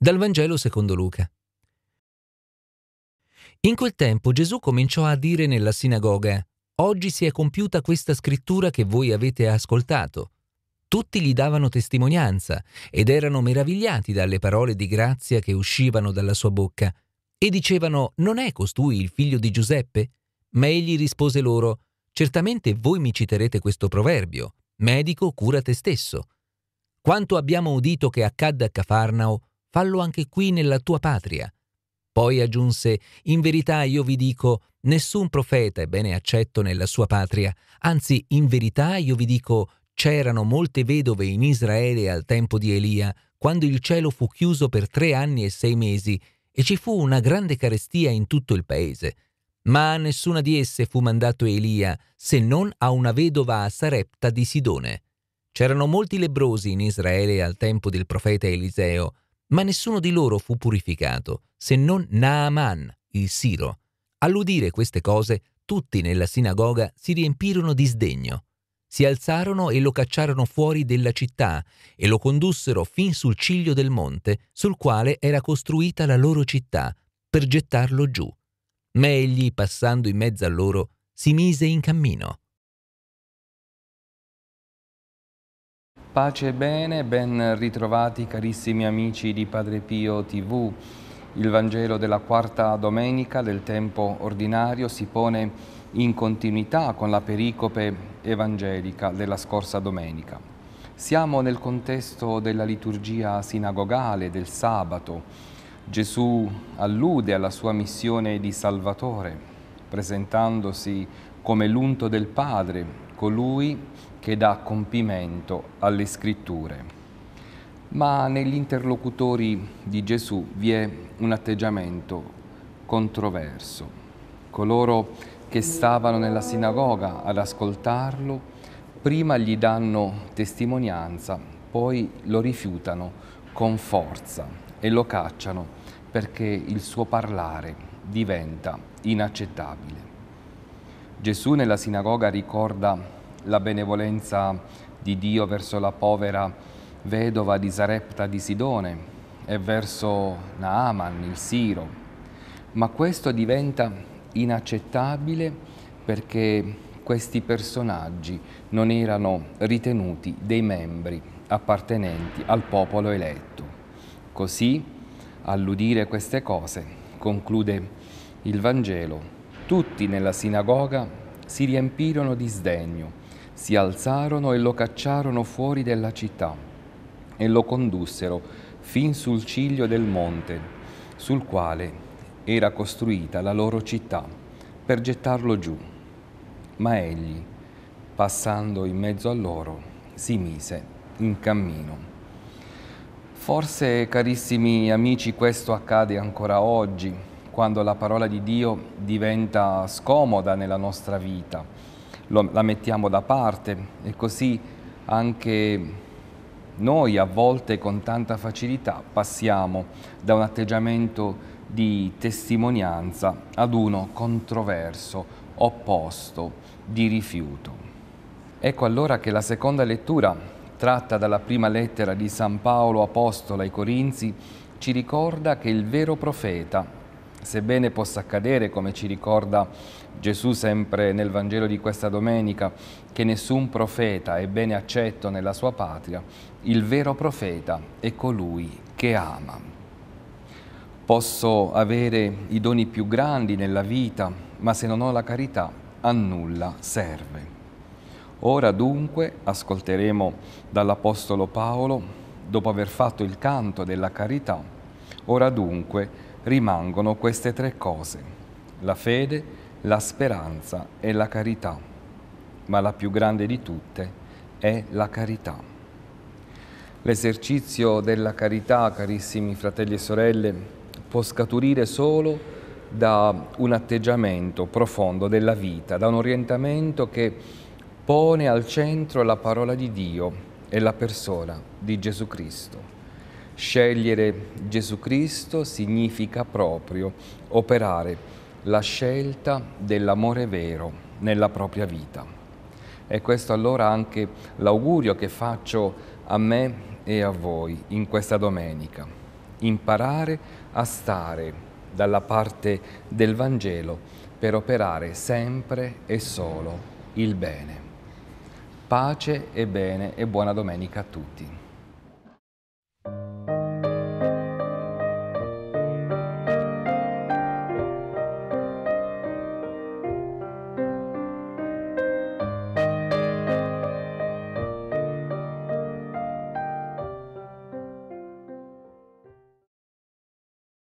Dal Vangelo secondo Luca. In quel tempo Gesù cominciò a dire nella sinagoga, Oggi si è compiuta questa scrittura che voi avete ascoltato. Tutti gli davano testimonianza ed erano meravigliati dalle parole di grazia che uscivano dalla sua bocca e dicevano, Non è costui il figlio di Giuseppe? Ma egli rispose loro, Certamente voi mi citerete questo proverbio, Medico cura te stesso. Quanto abbiamo udito che accadde a Cafarnao, fallo anche qui nella tua patria. Poi aggiunse, in verità io vi dico, nessun profeta è bene accetto nella sua patria, anzi in verità io vi dico, c'erano molte vedove in Israele al tempo di Elia, quando il cielo fu chiuso per tre anni e sei mesi, e ci fu una grande carestia in tutto il paese. Ma a nessuna di esse fu mandato Elia, se non a una vedova a Sarepta di Sidone. C'erano molti lebrosi in Israele al tempo del profeta Eliseo, ma nessuno di loro fu purificato, se non Naaman, il Siro. All'udire queste cose, tutti nella sinagoga si riempirono di sdegno. Si alzarono e lo cacciarono fuori della città e lo condussero fin sul ciglio del monte sul quale era costruita la loro città, per gettarlo giù. Ma egli, passando in mezzo a loro, si mise in cammino. Pace e bene, ben ritrovati carissimi amici di Padre Pio TV. Il Vangelo della quarta domenica del tempo ordinario si pone in continuità con la pericope evangelica della scorsa domenica. Siamo nel contesto della liturgia sinagogale del sabato. Gesù allude alla sua missione di Salvatore, presentandosi come l'unto del Padre colui che dà compimento alle scritture. Ma negli interlocutori di Gesù vi è un atteggiamento controverso. Coloro che stavano nella sinagoga ad ascoltarlo, prima gli danno testimonianza, poi lo rifiutano con forza e lo cacciano perché il suo parlare diventa inaccettabile. Gesù nella sinagoga ricorda la benevolenza di Dio verso la povera vedova di Sarepta di Sidone e verso Naaman, il Siro, ma questo diventa inaccettabile perché questi personaggi non erano ritenuti dei membri appartenenti al popolo eletto. Così, all'udire queste cose, conclude il Vangelo tutti nella sinagoga si riempirono di sdegno, si alzarono e lo cacciarono fuori della città e lo condussero fin sul ciglio del monte sul quale era costruita la loro città per gettarlo giù. Ma egli, passando in mezzo a loro, si mise in cammino. Forse, carissimi amici, questo accade ancora oggi quando la parola di Dio diventa scomoda nella nostra vita, Lo, la mettiamo da parte e così anche noi a volte con tanta facilità passiamo da un atteggiamento di testimonianza ad uno controverso, opposto, di rifiuto. Ecco allora che la seconda lettura, tratta dalla prima lettera di San Paolo Apostolo ai Corinzi, ci ricorda che il vero profeta sebbene possa accadere, come ci ricorda Gesù sempre nel Vangelo di questa domenica, che nessun profeta è bene accetto nella sua patria, il vero profeta è colui che ama. Posso avere i doni più grandi nella vita, ma se non ho la carità, a nulla serve. Ora dunque ascolteremo dall'Apostolo Paolo, dopo aver fatto il canto della carità, ora dunque rimangono queste tre cose, la fede, la speranza e la carità, ma la più grande di tutte è la carità. L'esercizio della carità, carissimi fratelli e sorelle, può scaturire solo da un atteggiamento profondo della vita, da un orientamento che pone al centro la parola di Dio e la persona di Gesù Cristo. Scegliere Gesù Cristo significa proprio operare la scelta dell'amore vero nella propria vita. E questo allora anche l'augurio che faccio a me e a voi in questa domenica. Imparare a stare dalla parte del Vangelo per operare sempre e solo il bene. Pace e bene e buona domenica a tutti.